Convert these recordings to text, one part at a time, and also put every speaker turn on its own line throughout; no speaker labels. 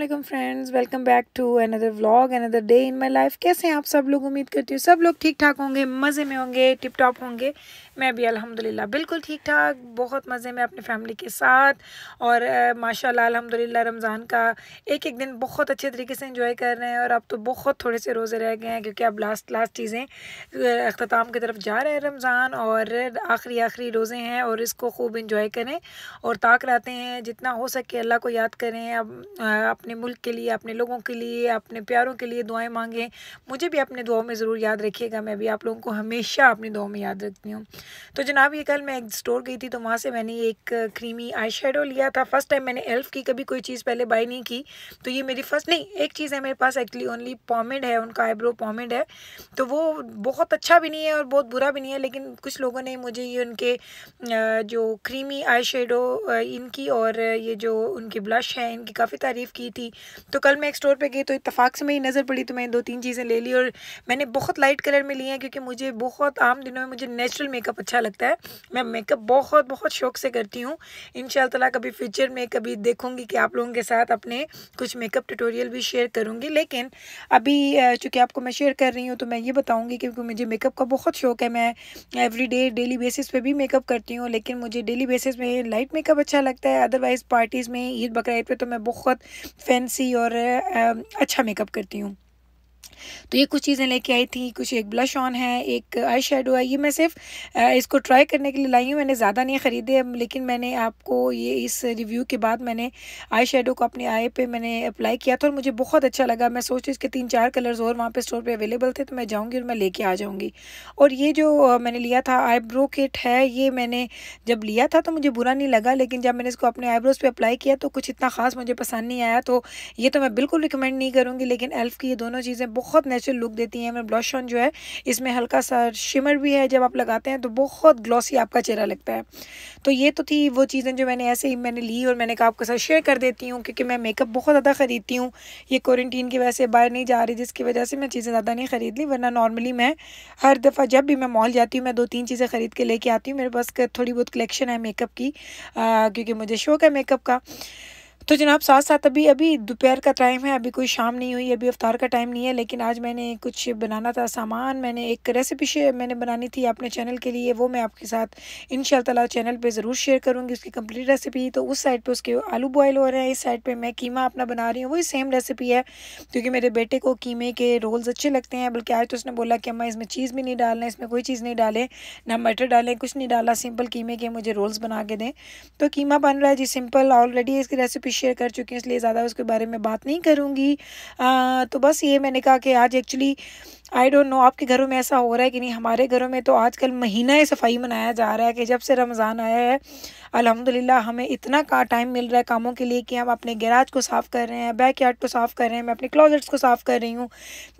Aslam friends welcome back to another vlog another day in my life कैसे हैं आप सब लोग उम्मीद करती हूँ सब लोग ठीक ठाक होंगे मज़े में होंगे टिप टॉप होंगे मैं भी अल्हम्दुलिल्लाह बिल्कुल ठीक ठाक बहुत मज़े में अपनी फैमिली के साथ और माशाल्लाह अल्हम्दुलिल्लाह रमज़ान का एक एक दिन बहुत अच्छे तरीके से इंजॉय कर रहे हैं और अब तो बहुत थोड़े से रोज़े रह गए हैं क्योंकि अब लास्ट लास्ट चीज़ें अख्ताम की तरफ जा रहे हैं रमज़ान और आखिरी आखिरी रोज़े हैं और इसको खूब इंजॉय करें और ताक रहते हैं जितना हो सके अल्लाह को याद करें अब अपने मुल्क के लिए अपने लोगों के लिए अपने प्यारों के लिए दुआएं मांगें मुझे भी अपने दुआओं में ज़रूर याद रखिएगा मैं भी आप लोगों को हमेशा अपनी दुआओं में याद रखती हूँ तो जनाब ये कल मैं एक स्टोर गई थी तो वहाँ से मैंने एक क्रीमी आई लिया था फर्स्ट टाइम मैंने एल्फ की कभी कोई चीज़ पहले बाई नहीं की तो ये मेरी फर्स्ट नहीं एक चीज़ है मेरे पास एक्चुअली ओनली पॉमेड है उनका आईब्रो पॉमेड है तो वो बहुत अच्छा भी नहीं है और बहुत बुरा भी नहीं है लेकिन कुछ लोगों ने मुझे ये उनके जो क्रीमी आई इनकी और ये जो उनकी ब्लश है इनकी काफ़ी तारीफ़ की थी तो कल मैं एक स्टोर पे गई तो इतफाक़ से मेरी नज़र पड़ी तो मैंने दो तीन चीज़ें ले ली और मैंने बहुत लाइट कलर में ली हैं क्योंकि मुझे बहुत आम दिनों में मुझे नेचुरल मेकअप अच्छा लगता है मैं मेकअप बहुत बहुत शौक से करती हूँ इन शाला कभी फ्यूचर में कभी देखूँगी कि आप लोगों के साथ अपने कुछ मेकअप ट्यूटोरियल भी शेयर करूँगी लेकिन अभी चूँकि आपको मैं शेयर कर रही हूँ तो मैं ये बताऊँगी क्योंकि मुझे मेकअप का बहुत शौक है मैं एवरी डे डेली बेसिस पर भी मेकअप करती हूँ लेकिन मुझे डेली बेसिस में लाइट मेकअप अच्छा लगता है अदरवाइज़ पार्टीज़ में ईद बकर पे तो मैं बहुत फैंसी और अच्छा मेकअप करती हूँ तो ये कुछ चीज़ें लेके आई थी कुछ एक ब्लश ऑन है एक आई शेडो है ये मैं सिर्फ इसको ट्राई करने के लिए लाई हूँ मैंने ज़्यादा नहीं ख़रीदे लेकिन मैंने आपको ये इस रिव्यू के बाद मैंने आई शेडो को अपने आई पे मैंने अप्लाई किया था और मुझे बहुत अच्छा लगा मैं सोच रही इसके तीन चार कलर्स और वहाँ पर स्टोर पर अवेलेबल थे तो मैं जाऊँगी और मैं लेके आ जाऊँगी और ये जो मैंने लिया था आईब्रो किट है ये मैंने जब लिया था तो मुझे बुरा नहीं लगा लेकिन जब मैंने इसको अपने आईब्रोज़ पर अप्लाई किया तो कुछ इतना ख़ास मुझे पसंद नहीं आया तो ये तो मैं बिल्कुल रिकमेंड नहीं करूँगी लेकिन एल्फ़ की ये दोनों चीज़ें बहुत नेचुरल लुक देती हैं मैं ब्लश ऑन जो है इसमें हल्का सा शिमर भी है जब आप लगाते हैं तो बहुत ग्लॉसी आपका चेहरा लगता है तो ये तो थी वो चीज़ें जो मैंने ऐसे ही मैंने ली और मैंने कहा आपके साथ शेयर कर देती हूँ क्योंकि मैं मेकअप बहुत ज़्यादा ख़रीदती हूँ ये क्वारंटीन की वजह से बाहर नहीं जा रही जिसकी वजह से मैं चीज़ें ज़्यादा नहीं ख़रीद ली वरना नॉर्मली मैं हर दफ़ा जब भी मैं मॉल जाती हूँ मैं दो तीन चीज़ें ख़रीद के लेके आती हूँ मेरे पास थोड़ी बहुत कलेक्शन है मेकअप की क्योंकि मुझे शौक है मेकअप का तो जनाब साथ साथ अभी अभी दोपहर का टाइम है अभी कोई शाम नहीं हुई अभी अफ्तार का टाइम नहीं है लेकिन आज मैंने कुछ बनाना था सामान मैंने एक रेसिपी शेयर मैंने बनानी थी अपने चैनल के लिए वो मैं आपके साथ इन शाला चैनल पे ज़रूर शेयर करूँगी उसकी कंप्लीट रेसिपी तो उस साइड पे उसके आलू बॉयल हो रहे हैं इस साइड पर मैं कीमा अपना बना रही हूँ वही सेम रेसिपी है क्योंकि मेरे बेटे को कीमे के रोल्स अच्छे लगते हैं बल्कि आज तो उसने बोला कि अम्मा इसमें चीज़ भी नहीं डालना इसमें कोई चीज़ नहीं डालें ना मटर डालें कुछ नहीं डाला सिंपल कीमे के मुझे रोल्स बना के दें तो कीमा बन रहा है जी सिंपल ऑलरेडी इसकी रेसिपी शेयर कर चुके हैं इसलिए ज़्यादा उसके बारे में बात नहीं करूँगी तो बस ये मैंने कहा कि आज एक्चुअली आई डोंट नो आपके घरों में ऐसा हो रहा है कि नहीं हमारे घरों में तो आजकल महीना ही सफाई मनाया जा रहा है कि जब से रमज़ान आया है अल्हम्दुलिल्लाह हमें इतना का टाइम मिल रहा है कामों के लिए कि हम अपने गैराज को साफ़ कर रहे हैं बैक यार्ड को साफ़ कर रहे हैं मैं अपने क्लोजेट्स को साफ़ कर रही हूँ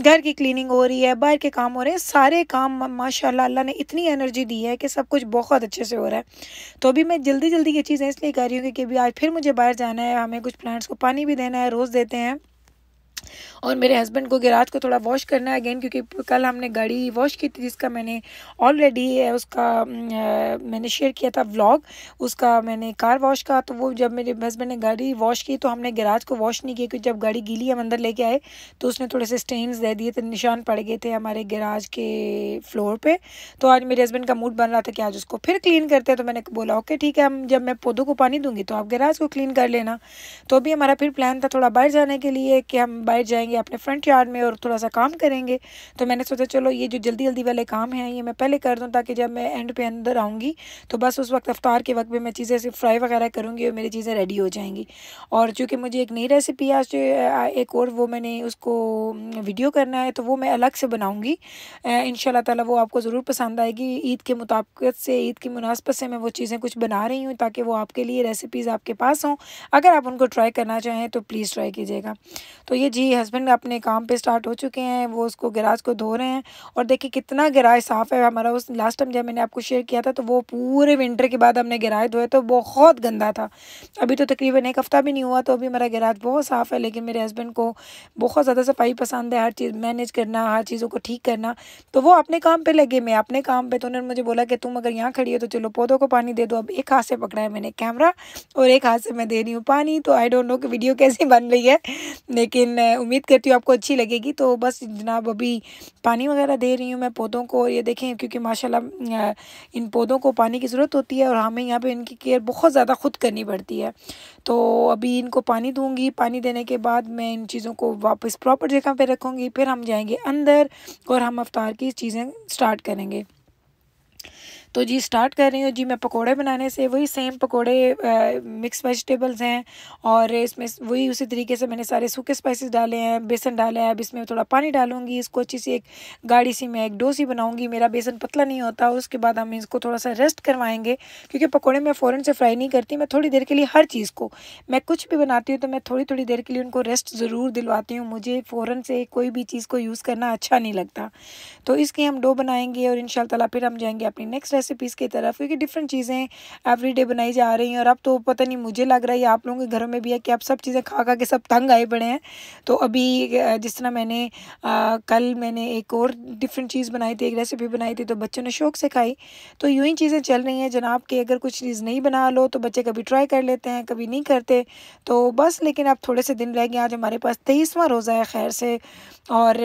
घर की क्लिनिंग हो रही है बाहर के काम हो रहे हैं सारे काम माशा अल्लाह ने इतनी एनर्जी दी है कि सब कुछ बहुत अच्छे से हो रहा है तो अभी मैं जल्दी जल्दी ये चीज़ें इसलिए कर रही हूँ क्योंकि अभी आज फिर मुझे बाहर जाना है हमें कुछ प्लांट्स को पानी भी देना है रोज़ देते हैं और मेरे हस्बैंड को गैराज को थोड़ा वॉश करना है अगेन क्योंकि कल हमने गाड़ी वॉश की थी जिसका मैंने ऑलरेडी उसका आ, मैंने शेयर किया था व्लॉग उसका मैंने कार वॉश का तो वो जब मेरे हस्बैंड ने गाड़ी वॉश की तो हमने गैराज को वॉश नहीं किया क्योंकि जब गाड़ी गीली हम अंदर लेके आए तो उसने थोड़े से स्टेन्स दे दिए थे तो निशान पड़ गए थे हमारे गैराज के फ्लोर पर तो आज मेरे हस्बैंड का मूड बन रहा था कि आज उसको फिर क्लीन करते हैं तो मैंने बोला ओके ठीक है हम जब मैं पौधों को पानी दूंगी तो आप गिराज को क्लीन कर लेना तो अभी हमारा फिर प्लान था थोड़ा बाहर जाने के लिए कि हम बाहर जाएंगे अपने फ्रंट यार्ड में और थोड़ा सा काम करेंगे तो मैंने सोचा चलो ये जो जल्दी जल्दी वाले काम हैं ये मैं पहले कर दूँ ताकि जब मैं एंड पे अंदर आऊँगी तो बस उस वक्त अफ्तार के वक्त पर मैं चीज़ें सिर्फ फ्राई वगैरह करूँगी और मेरी चीज़ें रेडी हो जाएंगी और चूँकि मुझे एक नई रेसिपी आज एक और वो मैंने उसको वीडियो करना है तो वो मैं अलग से बनाऊँगी इन शाला वो आपको ज़रूर पसंद आएगी ईद के मुताबिक से ईद की मुनासबत से मैं वो चीज़ें कुछ बना रही हूँ ताकि वो आपके लिए रेसिपीज़ आपके पास हों अगर आप उनको ट्राई करना चाहें तो प्लीज़ ट्राई कीजिएगा तो ये जी हस्बैंड अपने काम पे स्टार्ट हो चुके हैं वो उसको गैराज को धो रहे हैं और देखिए कितना गैराज साफ़ है हमारा उस लास्ट टाइम जब मैंने आपको शेयर किया था तो वो पूरे विंटर के बाद हमने गैराज धोए तो बहुत गंदा था अभी तो तकरीबन एक हफ़्ता भी नहीं हुआ तो अभी मेरा गराज बहुत साफ़ है लेकिन मेरे हस्बैंड को बहुत ज़्यादा सफाई पसंद है हर चीज़ मैनेज करना हर चीज़ों को ठीक करना तो वो अपने काम पर लगे मैं अपने काम पर तो उन्होंने मुझे बोला कि तुम अगर यहाँ खड़ी हो तो चलो पौधों को पानी दे दो अब एक हाथ से पकड़ा है मैंने कैमरा और एक हाथ से मैं दे रही हूँ पानी तो आई डोंट नो कि वीडियो कैसी बन रही है लेकिन मैं उम्मीद करती हूँ आपको अच्छी लगेगी तो बस जनाब अभी पानी वगैरह दे रही हूँ मैं पौधों को ये देखें क्योंकि माशाल्लाह इन पौधों को पानी की ज़रूरत होती है और हमें यहाँ पे इनकी केयर बहुत ज़्यादा खुद करनी पड़ती है तो अभी इनको पानी दूँगी पानी देने के बाद मैं इन चीज़ों को वापस प्रॉपर जगह पर रखूँगी फिर हम जाएँगे अंदर और हम अवतार की चीज़ें स्टार्ट करेंगे तो जी स्टार्ट कर रही हूँ जी मैं पकोड़े बनाने से वही सेम पकोड़े मिक्स वेजिटेबल्स हैं और इसमें वही उसी तरीके से मैंने सारे सूखे स्पाइसेस डाले हैं बेसन डाले हैं अब इसमें थोड़ा पानी डालूंगी इसको अच्छी सी एक गाढ़ी सी मैं एक डोसी बनाऊँगी मेरा बेसन पतला नहीं होता उसके बाद हम इसको थोड़ा सा रेस्ट करवाएंगे क्योंकि पकौड़े मैं फ़ौरन से फ्राई नहीं करती मैं थोड़ी देर के लिए हर चीज़ को मैं कुछ भी बनाती हूँ तो मैं थोड़ी थोड़ी देर के लिए उनको रेस्ट ज़रूर दिलवाती हूँ मुझे फ़ौरन से कोई भी चीज़ को यूज़ करना अच्छा नहीं लगता तो इसकी हम डो बनाएंगे और इन फिर हम जाएंगे अपनी नेक्स्ट रेसिपीज़ की तरफ क्योंकि डिफरेंट चीज़ें एवरीडे बनाई जा रही हैं और अब तो पता नहीं मुझे लग रहा है आप लोगों के घरों में भी है कि आप सब चीज़ें खा खा के सब तंग आए पड़े हैं तो अभी जिस तरह मैंने आ, कल मैंने एक और डिफरेंट चीज़ बनाई थी एक रेसिपी बनाई थी तो बच्चों ने शौक से खाई तो यूँ ही चीज़ें चल रही हैं जनाब कि अगर कुछ चीज़ नहीं बना लो तो बच्चे कभी ट्राई कर लेते हैं कभी नहीं करते तो बस लेकिन अब थोड़े से दिन रह गए आज हमारे पास तेईसवा रोज़ा है खैर से और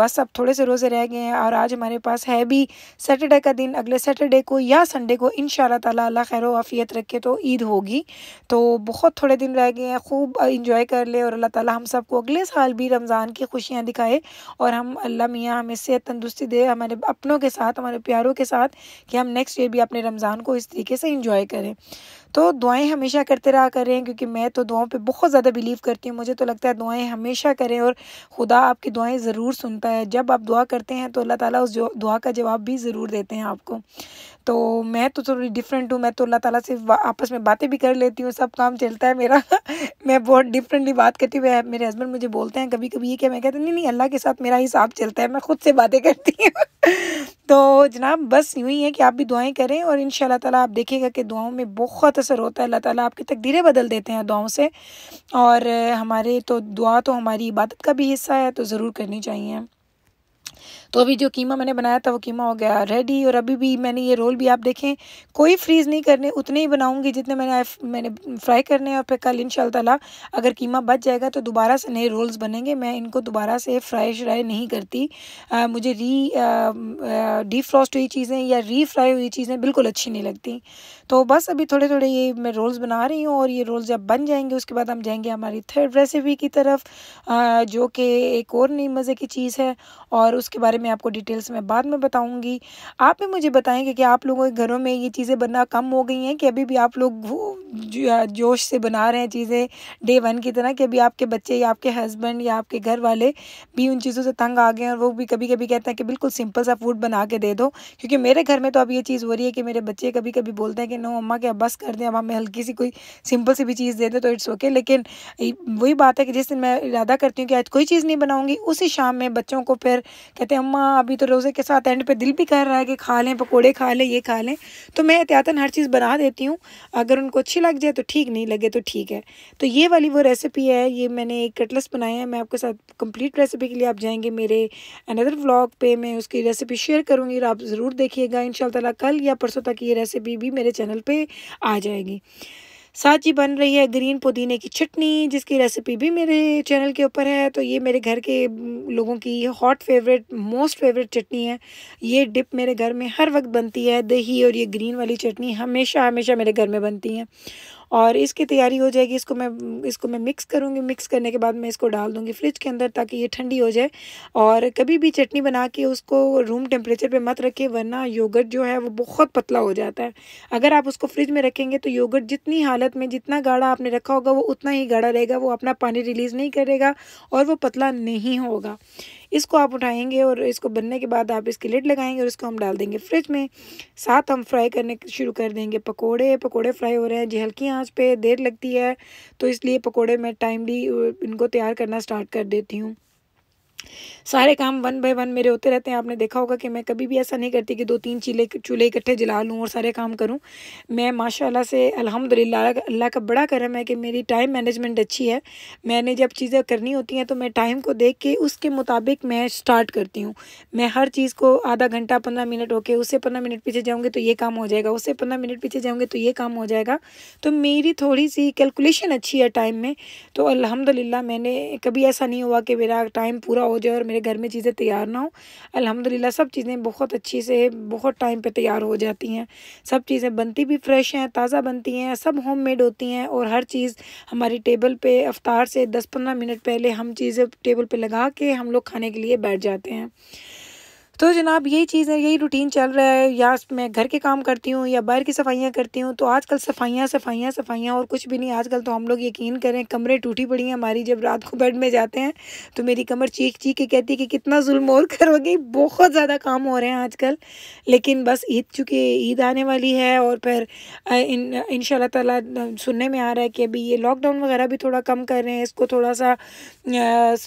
बस अब थोड़े से रोज़े रह गए हैं और आज हमारे पास है भी सैटरडे का दिन अगले सैटरडे को या संडे को इन ताला तला खैर वाफ़ियत रखे तो ईद होगी तो बहुत थोड़े दिन रह गए हैं खूब इंजॉय कर ले और अल्लाह ताला हम सबको अगले साल भी रमज़ान की खुशियाँ दिखाए और हम अल्लाह मियाँ हमें सेहत तंदुरुस्ती दे हमारे अपनों के साथ हमारे प्यारों के साथ कि हम नेक्स्ट ईयर भी अपने रमज़ान को इस तरीके से इंजॉय करें तो दुआएं हमेशा करते रहा करें क्योंकि मैं तो दुआओं पे बहुत ज़्यादा बिलीव करती हूँ मुझे तो लगता है दुआएं हमेशा करें और खुदा आपकी दुआएं ज़रूर सुनता है जब आप दुआ करते हैं तो अल्लाह ताला उस दुआ का जवाब भी ज़रूर देते हैं आपको तो मैं तो थोड़ी डिफरेंट हूँ मैं तो अल्लाह ताला से आपस में बातें भी कर लेती हूँ सब काम चलता है मेरा मैं बहुत डिफरेंटली बात करती हूँ मेरे हस्बैंड मुझे बोलते हैं कभी कभी ये क्या मैं कहती नहीं नहीं अल्लाह के साथ मेरा हिसाब चलता है मैं खुद से बातें करती हूँ तो जनाब बस यूँ ही है कि आप भी दुआएं करें और इन तला आप देखिएगा कि दुआओं में बहुत असर होता है अल्लाह ताली आपकी तकदीरें बदल देते हैं दुआओं से और हमारे तो दुआ तो हमारी इबादत का भी हिस्सा है तो ज़रूर करनी चाहिए तो अभी जो कीमा मैंने बनाया था वो कीमा हो गया रेडी और अभी भी मैंने ये रोल भी आप देखें कोई फ्रीज़ नहीं करने उतने ही बनाऊँगी जितने मैंने मैंने फ्राई करने और फिर कल इन अगर कीमा बच जाएगा तो दोबारा से नए रोल्स बनेंगे मैं इनको दोबारा से फ्राई श्राई नहीं करती आ, मुझे री डी फ्रॉस्ट हुई चीज़ें या री फ्राई हुई चीज़ें बिल्कुल अच्छी नहीं लगती तो बस अभी थोड़े थोड़े ये मैं रोल्स बना रही हूँ और ये रोल्स जब बन जाएंगे उसके बाद हम जाएंगे हमारी थर्ड रेसिपी की तरफ जो कि एक और नई मज़े की चीज़ है और उसके बारे में आपको डिटेल्स में बाद में बताऊँगी आप भी मुझे बताएँगे कि आप लोगों के घरों में ये चीज़ें बनना कम हो गई हैं कि अभी भी आप लोग वो जोश से बना रहे हैं चीज़ें डे वन की तरह कि अभी आपके बच्चे या आपके हस्बैंड या आपके घर वाले भी उन चीज़ों से तंग आ गए और वो भी कभी कभी कहते हैं कि बिल्कुल सिंपल सा फूड बना के दे दो क्योंकि मेरे घर में तो अब ये चीज़ हो रही है कि मेरे बच्चे कभी कभी बोलते हैं कि कि नो अम्मा के बस कर दें अब हमें हल्की सी कोई सिंपल सी भी चीज़ दे दें तो इट्स ओके लेकिन वही बात है कि जिस दिन मैं इरादा करती हूँ कि आज कोई चीज़ नहीं बनाऊँगी उसी शाम में बच्चों को फिर कहते हैं अम्मा अभी तो रोज़े के साथ एंड पे दिल भी कर रहा है कि खा लें पकौड़े खा लें ये खा लें तो मैं एहतियातन हर चीज़ बना देती हूँ अगर उनको अच्छी लग जाए तो ठीक नहीं लगे तो ठीक है तो ये वाली वो रेसिपी है ये मैंने एक कटलस बनाया है मैं आपके साथ कंप्लीट रेसिपी के लिए आप जाएंगे मेरे अनदर व्लॉग पे मैं उसकी रेसिपी शेयर करूंगी और आप ज़रूर देखिएगा इन कल या परसों तक ये रेसिपी भी मेरे चैनल चैनल पे आ जाएगी साथ ही बन रही है ग्रीन पुदीने की चटनी जिसकी रेसिपी भी मेरे चैनल के ऊपर है तो ये मेरे घर के लोगों की हॉट फेवरेट मोस्ट फेवरेट चटनी है ये डिप मेरे घर में हर वक्त बनती है दही और ये ग्रीन वाली चटनी हमेशा हमेशा मेरे घर में बनती है और इसकी तैयारी हो जाएगी इसको मैं इसको मैं मिक्स करूँगी मिक्स करने के बाद मैं इसको डाल दूँगी फ्रिज के अंदर ताकि ये ठंडी हो जाए और कभी भी चटनी बना के उसको रूम टेम्परेचर पर मत रखें वरना योगट जो है वो बहुत पतला हो जाता है अगर आप उसको फ्रिज में रखेंगे तो योगट जितनी हालत में जितना गाढ़ा आपने रखा होगा वो उतना ही गाढ़ा रहेगा वो अपना पानी रिलीज़ नहीं करेगा और वो पतला नहीं होगा इसको आप उठाएंगे और इसको बनने के बाद आप इसकी लिड लगाएंगे और इसको हम डाल देंगे फ्रिज में साथ हम फ्राई करने शुरू कर देंगे पकोड़े पकोड़े फ्राई हो रहे हैं जी हल्की आँच पर देर लगती है तो इसलिए पकौड़े मैं टाइमली इनको तैयार करना स्टार्ट कर देती हूँ सारे काम वन बाय वन मेरे होते रहते हैं आपने देखा होगा कि मैं कभी भी ऐसा नहीं करती कि दो तीन चीले चूल्हे इकट्ठे जला लूँ और सारे काम करूँ मैं माशाल्लाह से अल्हम्दुलिल्लाह अल्लाह का बड़ा करम है कि मेरी टाइम मैनेजमेंट अच्छी है मैंने जब चीज़ें करनी होती हैं तो मैं टाइम को देख के उसके मुताबिक मैं स्टार्ट करती हूँ मैं हर चीज़ को आधा घंटा पंद्रह मिनट होके उससे पंद्रह मिनट पीछे जाऊँगी तो ये काम हो जाएगा उससे पंद्रह मिनट पीछे जाऊँगी तो ये काम हो जाएगा तो मेरी थोड़ी सी कैलकुलेशन अच्छी है टाइम में तो अलहमदिल्ला मैंने कभी ऐसा नहीं हुआ कि मेरा टाइम पूरा हो हो जाए और मेरे घर में चीज़ें तैयार ना हो अल्हम्दुलिल्लाह सब चीज़ें बहुत अच्छी से बहुत टाइम पे तैयार हो जाती हैं सब चीज़ें बनती भी फ्रेश हैं ताज़ा बनती हैं सब होममेड होती हैं और हर चीज़ हमारी टेबल पे अफ्तार से दस पंद्रह मिनट पहले हम चीज़ें टेबल पे लगा के हम लोग खाने के लिए बैठ जाते हैं तो जनाब यही चीज़ है यही रूटीन चल रहा है या मैं घर के काम करती हूँ या बाहर की सफाइयाँ करती हूँ तो आजकल सफाइयाँ सफाइयाँ सफाइयाँ और कुछ भी नहीं आजकल तो हम लोग यकीन करें कमरे टूटी पड़ी हैं हमारी जब रात को बेड में जाते हैं तो मेरी कमर चीख चीख के कहती है कि कितना जुल्म और करोगे बहुत ज़्यादा काम हो रहे हैं आजकल लेकिन बस ईद चूँकि ईद आने वाली है और फिर इन शाह तला सुनने में आ रहा है कि अभी ये लॉकडाउन वगैरह भी थोड़ा कम कर रहे हैं इसको थोड़ा सा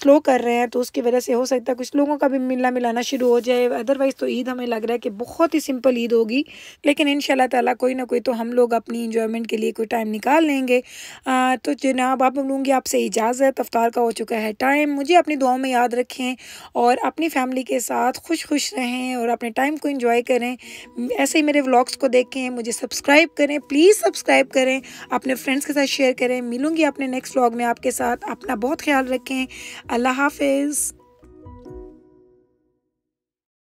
स्लो कर रहे हैं तो उसकी वजह से हो सकता है कुछ लोगों का भी मिलना मिलाना शुरू हो जाए है अदरवाइज़ तो ईद हमें लग रहा है कि बहुत ही सिंपल ईद होगी लेकिन इन ताला कोई ना कोई तो हम लोग अपनी इंजॉयमेंट के लिए कोई टाइम निकाल लेंगे आ, तो जनाब आप लूँगी आपसे इजाज़त अफ्तार का हो चुका है टाइम मुझे अपनी दुआओं में याद रखें और अपनी फैमिली के साथ खुश खुश रहें और अपने टाइम को इन्जॉय करें ऐसे ही मेरे व्लॉग्स को देखें मुझे सब्सक्राइब करें प्लीज़ सब्सक्राइब करें अपने फ्रेंड्स के साथ शेयर करें मिलूँगी अपने नेक्स्ट व्लॉग में आपके साथ अपना बहुत ख्याल रखें अल्लाह हाफिज़